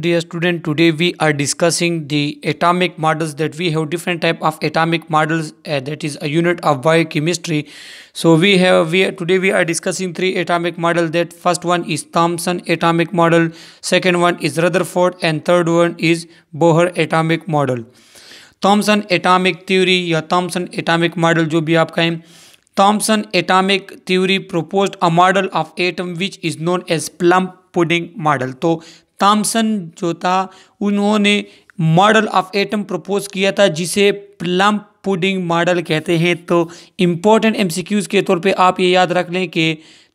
dear student today we are discussing the atomic models that we have different type of atomic models uh, that is a unit of biochemistry so we have we are, today we are discussing three atomic model that first one is thomson atomic model second one is rutherford and third one is bohr atomic model Thomson atomic theory or Thomson atomic model, जो भी आप कहें Thomson atomic theory proposed a model of atom which is known as plum pudding model. So Thomson जो था उन्होंने model of atom propose किया था जिसे प्लम पुडिंग मॉडल कहते हैं तो इम्पोर्टेंट एमसीक्यूज के तौर पे आप ये याद रख लें कि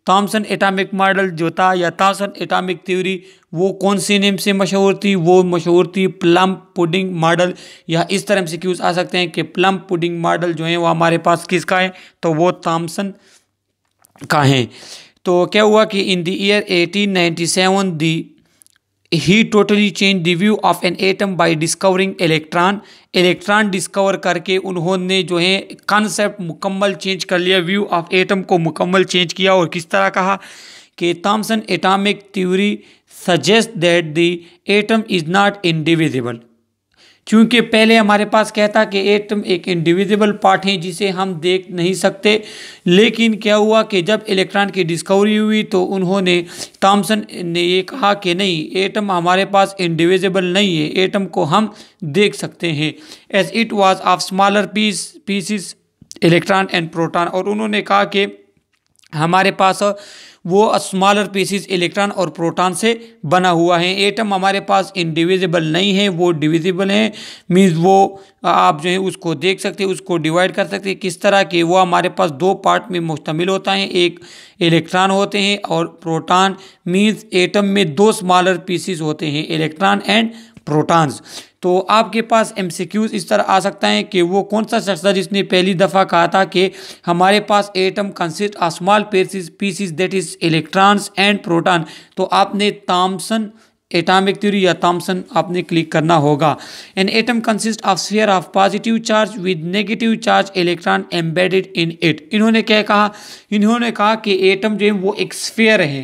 थॉमसन एटॉमिक मॉडल जो था या थॉमसन एटॉमिक थ्योरी वो कौन से नेम से मशहूर थी वो मशहूर थी प्लम पुडिंग मॉडल या इस तरह से क्यूज आ सकते हैं कि प्लम पुडिंग मॉडल जो है वो हमारे पास किसका है तो वो थॉमसन का है तो क्या हुआ कि in the year 1897 the he totally change the view of an atom by discovering electron electron discover करके उन्होंने जो है कॉन्सेप्ट मुकम्मल चेंज कर लिया व्यू ऑफ एटम को मुकम्मल चेंज किया और किस तरह कहा कि Thomson atomic theory suggest that the atom is not indivisible क्योंकि पहले हमारे पास कहता कि एटम एक इंडिविजिबल पार्ट है जिसे हम देख नहीं सकते लेकिन क्या हुआ कि जब इलेक्ट्रॉन की डिस्कवरी हुई तो उन्होंने थॉमसन ने ये कहा कि नहीं एटम हमारे पास इंडिविजिबल नहीं है एटम को हम देख सकते हैं as it was of smaller piece pieces electron and proton और उन्होंने कहा कि हमारे पास वो स्मॉलर पीसीज इलेक्ट्रॉन और प्रोटॉन से बना हुआ है एटम हमारे पास इंडिविजिबल नहीं है वो डिविजिबल है मीन्स वो आप जो है उसको देख सकते हैं उसको डिवाइड कर सकते हैं किस तरह के वो हमारे पास दो पार्ट में मुश्तमिल होता है एक इलेक्ट्रॉन होते हैं और प्रोटॉन मीन्स एटम में दो स्मॉलर पीसीज होते हैं इलेक्ट्रॉन एंड प्रोटॉन्स तो आपके पास एम इस तरह आ सकता है कि वो कौन सा शख्स था जिसने पहली दफ़ा कहा था कि हमारे पास atom consist a small pieces pieces that is electrons and proton तो आपने तामसन एटॉमिक थ्योरी या थॉमसन आपने क्लिक करना होगा an atom consist of sphere of positive charge with negative charge electron embedded in it इन्होंने क्या कहा इन्होंने कहा कि एटम जो है वो एक स्फीयर है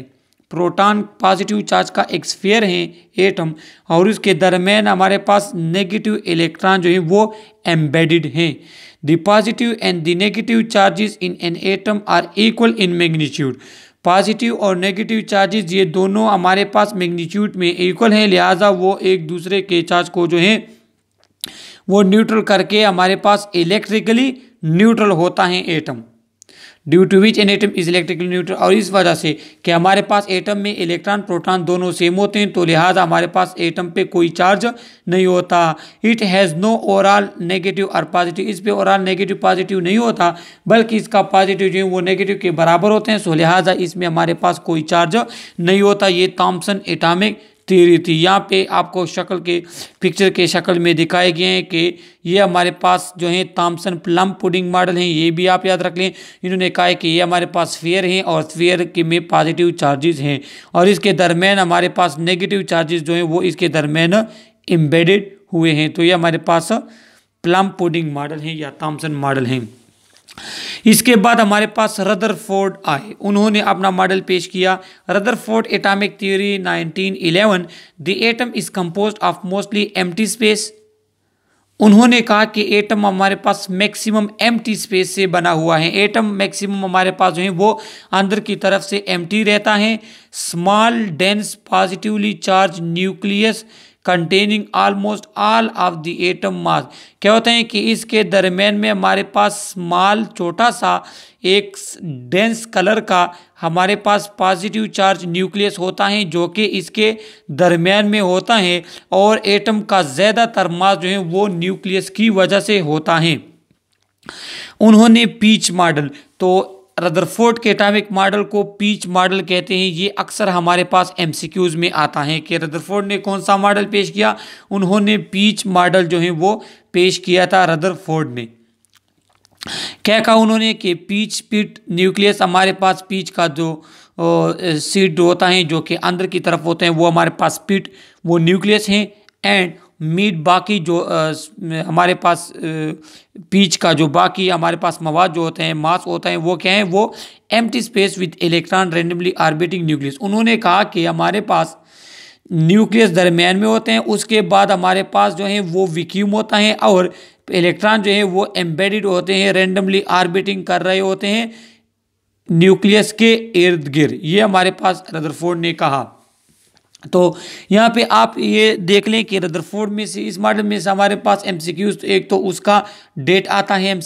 प्रोटॉन पॉजिटिव चार्ज का एक स्फेयर है एटम और उसके दरमियान हमारे पास नेगेटिव इलेक्ट्रॉन जो हैं वो एम्बेडेड हैं the positive and the negative charges in an atom are equal in magnitude positive और नेगेटिव चार्जेस ये दोनों हमारे पास मैग्नीट्यूड में इक्वल हैं लिहाजा वो एक दूसरे के चार्ज को जो है वो न्यूट्रल करके हमारे पास इलेक्ट्रिकली न्यूट्रल होता है atom due to which an atom is electrically neutral और इस वजह से कि हमारे पास एटम में इलेक्ट्रॉन प्रोटॉन दोनों सेम होते हैं तो लिहाजा हमारे पास एटम पे कोई चार्ज नहीं होता it has no overall negative और पॉजिटिव इस पे ओवरऑल नेगेटिव पॉजिटिव नहीं होता बल्कि इसका पॉजिटिव जो है वो नेगेटिव के बराबर होते हैं सो लिहाजा इसमें हमारे पास कोई चार्ज नहीं होता ये थॉम्सन एटामिक तेरी थी यहाँ पे आपको शक्ल के पिक्चर के शक्ल में दिखाए गए हैं कि ये हमारे पास जो है तामसन प्लम पुडिंग मॉडल हैं ये भी आप याद रख लें इन्होंने कहा है कि ये हमारे पास फेयर हैं और फेयर के में पॉजिटिव चार्जेस हैं और इसके दरमियान हमारे पास नेगेटिव चार्जेस जो हैं वो इसके दरमियान एम्बेडेड हुए हैं तो ये हमारे पास प्लम पुडिंग मॉडल हैं या तामसन मॉडल हैं इसके बाद हमारे पास रदरफोर्ड आए उन्होंने अपना मॉडल पेश किया Rutherford atomic theory 1911 the atom is composed of mostly empty space उन्होंने कहा कि एटम हमारे पास मैक्सिमम एम्प्टी स्पेस से बना हुआ है एटम मैक्सिमम हमारे पास जो है वो अंदर की तरफ से एम्प्टी रहता है small dense positively charge nucleus containing almost all of the atom mass क्या होता है कि इसके दरमियान में हमारे पास स्मॉल छोटा सा एक डेंस कलर का हमारे पास पॉजिटिव चार्ज न्यूक्लियस होता है जो कि इसके दरमियान में होता है और एटम का ज़्यादातर मास जो है वो न्यूक्लियस की वजह से होता है उन्होंने पीच मॉडल तो रदरफोर्ड के एटॉमिक मॉडल को पीच मॉडल कहते हैं ये अक्सर हमारे पास एमसीक्यूज में आता है कि रदरफोर्ड ने कौन सा मॉडल पेश किया उन्होंने पीच मॉडल जो है वो पेश किया था रदरफोर्ड ने क्या कहा उन्होंने कि पीच पिट न्यूक्लियस हमारे पास पीच का जो सीड होता है जो कि अंदर की तरफ होते हैं वो हमारे पास पिट वो न्यूक्लियस हैं एंड मीट बाकी जो आ, हमारे पास आ, पीच का जो बाकी हमारे पास मवाद जो होते हैं मास होता है वो क्या है वो empty space with electron randomly orbiting nucleus उन्होंने कहा कि हमारे पास न्यूक्लियस दरमियान में होते हैं उसके बाद हमारे पास जो है वो विक्यूम होता है और इलेक्ट्रॉन जो है वो एम्बेडिड होते हैं रेंडमली आर्बिटिंग कर रहे होते हैं न्यूक्लियस के इर्द गिर्द ये हमारे पास रदरफोर्ड ने कहा तो यहाँ पे आप ये देख लें कि रदरफोर्ड में से इस मॉडल में से हमारे पास एम तो एक तो उसका डेट आता है एम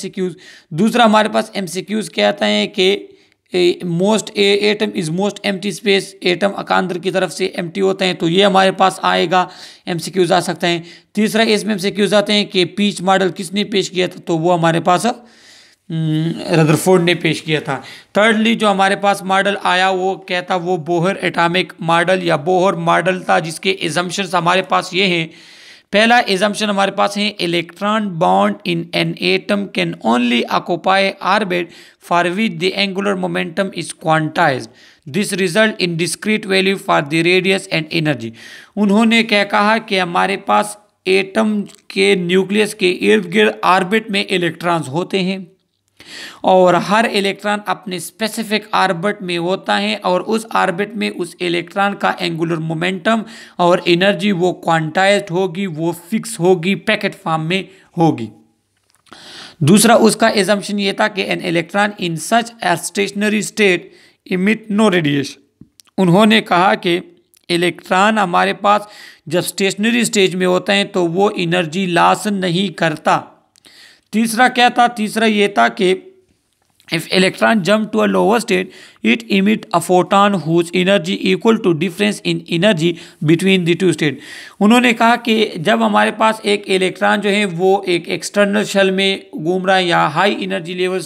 दूसरा हमारे पास एम क्या आता है कि most atom is most empty space atom अकांतर की तरफ से एम्प्टी होते हैं तो ये हमारे पास आएगा एम सी क्यूज आ सकते हैं तीसरा इसमें एम सी क्यूज आते हैं कि पीच मॉडल किसने पेश किया था तो वो हमारे पास रदरफोर्ड हम्म, ने पेश किया था थर्डली जो हमारे पास मॉडल आया वो कहता वो बोहर एटामिक मॉडल या बोहर मॉडल था जिसके एजम्पन्स हमारे पास ये हैं पहला एजम्पन हमारे पास है electron bond in an atom can only occupy orbit for which the angular momentum is quantize this result in discrete value for the radius and energy उन्होंने क्या कहा कि हमारे पास एटम के न्यूक्लियस के इर्द गिर्द आर्बिट में इलेक्ट्रॉन्स होते हैं और हर इलेक्ट्रॉन अपने स्पेसिफिक आर्बिट में होता है और उस आर्बिट में उस इलेक्ट्रॉन का एंगुलर मोमेंटम और एनर्जी वो क्वांटाइज होगी वो फिक्स होगी पैकेट फॉर्म में होगी दूसरा उसका एजम्पन ये था कि an electron in such a stationary state emit no radiation उन्होंने कहा कि इलेक्ट्रॉन हमारे पास जब स्टेशनरी स्टेज में होते हैं तो वो इनर्जी लॉस नहीं करता तीसरा क्या था तीसरा ये था कि If electron jump to a lower state, it emit a photon whose energy equal to difference in energy between the two state. उन्होंने कहा कि जब हमारे पास एक इलेक्ट्रॉन जो है वो एक एक्सटर्नल शल में घूम रहा है या हाई एनर्जी लेवल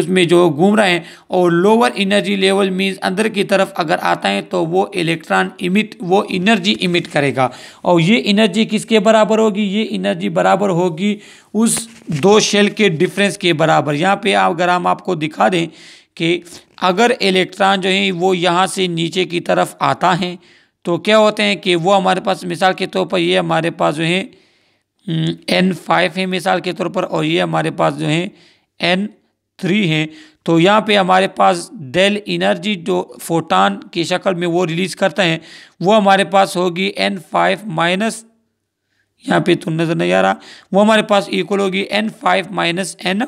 उसमें जो घूम रहा है और लोअर एनर्जी लेवल मींस अंदर की तरफ अगर आता है तो वो इलेक्ट्रॉन इमिट वो एनर्जी इमिट करेगा और ये एनर्जी किसके बराबर होगी ये एनर्जी बराबर होगी उस दो शेल के डिफरेंस के बराबर यहाँ पे आप अगर हम आपको दिखा दें कि अगर इलेक्ट्रॉन जो है वो यहाँ से नीचे की तरफ आता है तो क्या होते हैं कि वो हमारे पास मिसाल के तौर पर ये हमारे पास जो है एन फाइव है मिसाल के तौर पर और ये हमारे पास जो है एन थ्री है तो यहाँ पे हमारे पास डेल इनर्जी जो फोटान की शक्ल में वो रिलीज़ करते हैं वो हमारे पास होगी एन फाइव माइनस यहाँ पे तो नज़र नहीं आ रहा वो हमारे पास इक्वल होगी N five minus N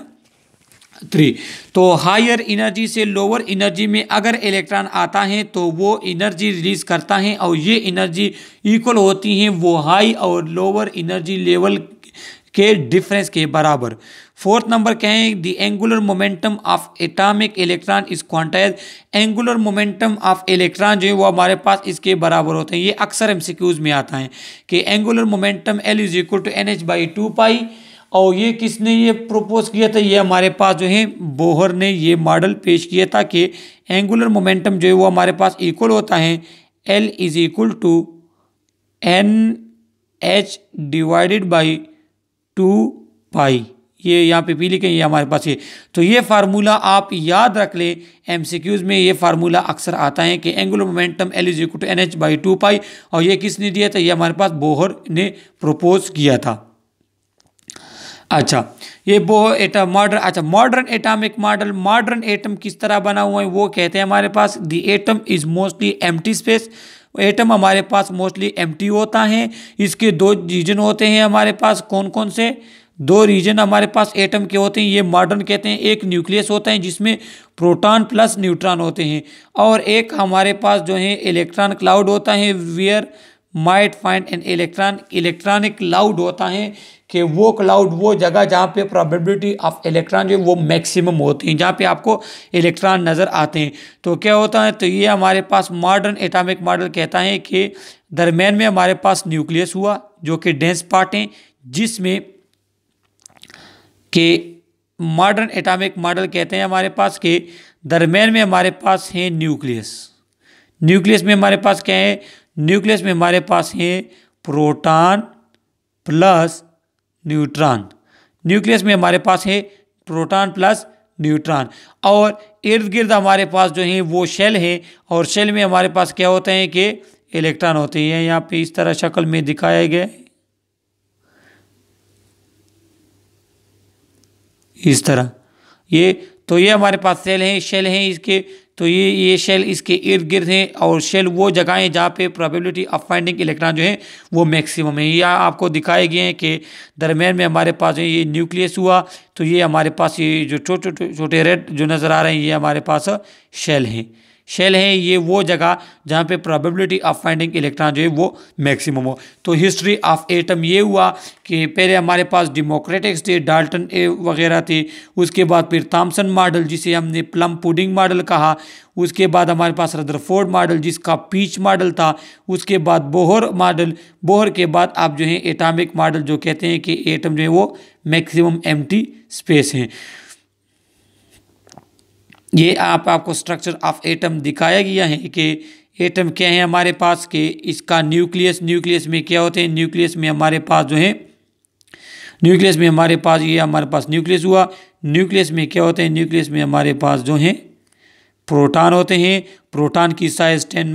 three तो हायर एनर्जी से लोअर एनर्जी में अगर इलेक्ट्रॉन आता है तो वो एनर्जी रिलीज करता है और ये एनर्जी इक्वल होती है वो हाई और लोअर एनर्जी लेवल के डिफरेंस के बराबर फोर्थ नंबर हैं the angular momentum of atomic electron is quantize angular momentum of electron जो है वो हमारे पास इसके बराबर होते हैं ये अक्सर एम में आता है कि angular momentum L is equal to N H by two pi और ये किसने ये प्रपोज किया था ये हमारे पास जो है बोहर ने ये मॉडल पेश किया था कि एंगुलर मोमेंटम जो है वो हमारे पास इक्वल होता है L is equal to N H divided by two pi ये यहाँ पे भी लिखें ये हमारे पास ये तो ये फार्मूला आप याद रख लें एम में ये फार्मूला अक्सर आता है कि angular momentum L is equal to N H by two pi और ये किसने दिया था ये हमारे पास बोहर ने प्रपोज किया था अच्छा ये वो एटम मॉडर्न अच्छा modern atomic model modern atom किस तरह बना हुआ है वो कहते हैं हमारे पास दी एटम इज़ मोस्टली एम स्पेस एटम हमारे पास मोस्टली एम होता है इसके दो रीजन होते हैं हमारे पास कौन कौन से दो रीजन हमारे पास एटम के होते हैं ये मॉडर्न कहते हैं एक न्यूक्लियस होता है जिसमें प्रोटॉन प्लस न्यूट्रॉन होते हैं और एक हमारे पास जो है इलेक्ट्रॉन क्लाउड होता है where might find an electron electronic cloud होता है कि वो क्लाउड वो जगह जहाँ पे प्रोबेबिलिटी ऑफ इलेक्ट्रॉन जो है वो मैक्सिमम होती हैं जहाँ पे आपको इलेक्ट्रॉन नज़र आते हैं तो क्या होता है तो ये हमारे पास मॉडर्न एटॉमिक मॉडल कहता है कि दरमियान में हमारे पास न्यूक्लियस हुआ जो कि डेंस पार्ट हैं जिसमें के मॉडर्न एटॉमिक मॉडल कहते हैं हमारे पास के दरमियान में हमारे पास हैं न्यूक्लियस न्यूक्लियस में हमारे पास क्या है न्यूक्लियस में हमारे पास हैं प्रोटॉन प्लस न्यूट्रॉन न्यूक्लियस में हमारे पास है प्रोटॉन प्लस न्यूट्रॉन और इर्द गिर्द हमारे पास जो हैं वो शेल हैं और शेल में हमारे पास क्या होते हैं कि इलेक्ट्रॉन होते हैं यहाँ पे इस तरह शक्ल में दिखाया गया है इस तरह ये तो ये हमारे पास सेल हैं शेल हैं इसके तो ये ये शेल इसके इर्द गिर्द हैं और शेल वो जगहें जहाँ पे प्रोबेबिलिटी ऑफ फाइंडिंग इलेक्ट्रॉन जो है वो मैक्सिमम है या आपको दिखाए गए हैं कि दरमियान में हमारे पास ये न्यूक्लियस हुआ तो ये हमारे पास ये जो छोटे छोटे रेड जो नज़र आ रहे हैं ये हमारे पास शेल हैं शेल है ये वो जगह जहाँ पे प्रोबेबिलिटी ऑफ फाइंडिंग इलेक्ट्रॉन जो है वो मैक्सिमम हो तो हिस्ट्री ऑफ एटम ये हुआ कि पहले हमारे पास डेमोक्रेटिक्स थे डाल्टन ए वगैरह थे उसके बाद फिर थामसन मॉडल जिसे हमने प्लम पुडिंग मॉडल कहा उसके बाद हमारे पास रदरफोर्ड मॉडल जिसका पीच मॉडल था उसके बाद बोहर मॉडल बोहर के बाद आप जो है एटामिक मॉडल जो कहते हैं कि एटम जो है वो मैक्सिमम एम्प्टी स्पेस हैं ये आप आपको स्ट्रक्चर ऑफ एटम दिखाया गया है कि एटम क्या है हमारे पास के इसका न्यूक्लियस न्यूक्लियस में क्या होते हैं न्यूक्लियस में हमारे पास जो है न्यूक्लियस में हमारे पास ये हमारे पास न्यूक्लियस हुआ न्यूक्लियस में क्या होते हैं न्यूक्लियस में हमारे पास जो है प्रोटॉन होते हैं प्रोटॉन की size ten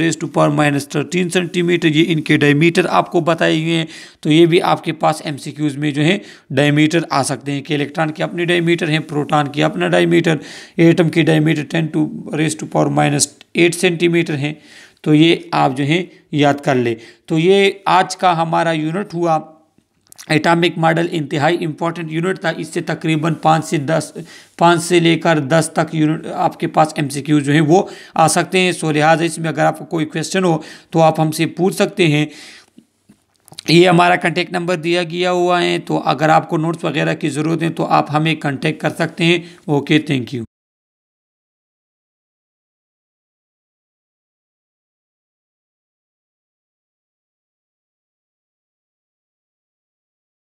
raise to power minus thirteen centimetre ये इनके डायमीटर आपको बताए हुए हैं तो ये भी आपके पास एमसीक्यूज में जो है डायमीटर आ सकते हैं कि इलेक्ट्रॉन के अपने डायमीटर हैं प्रोटॉन की अपना डायमीटर एटम के diameter ten to raise to power minus eight centimetre हैं तो ये आप जो है याद कर ले तो ये आज का हमारा यूनिट हुआ एटॉमिक मॉडल इंतहाई इम्पॉर्टेंट यूनिट था इससे तकरीबन पाँच से दस पाँच से लेकर दस तक यूनिट आपके पास एम जो हैं वो आ सकते हैं सो लिहाजा इसमें अगर आपको कोई क्वेश्चन हो तो आप हमसे पूछ सकते हैं ये हमारा कंटेक्ट नंबर दिया गया हुआ है तो अगर आपको नोट्स वगैरह की ज़रूरत है तो आप हमें कंटेक्ट कर सकते हैं ओके थैंक यू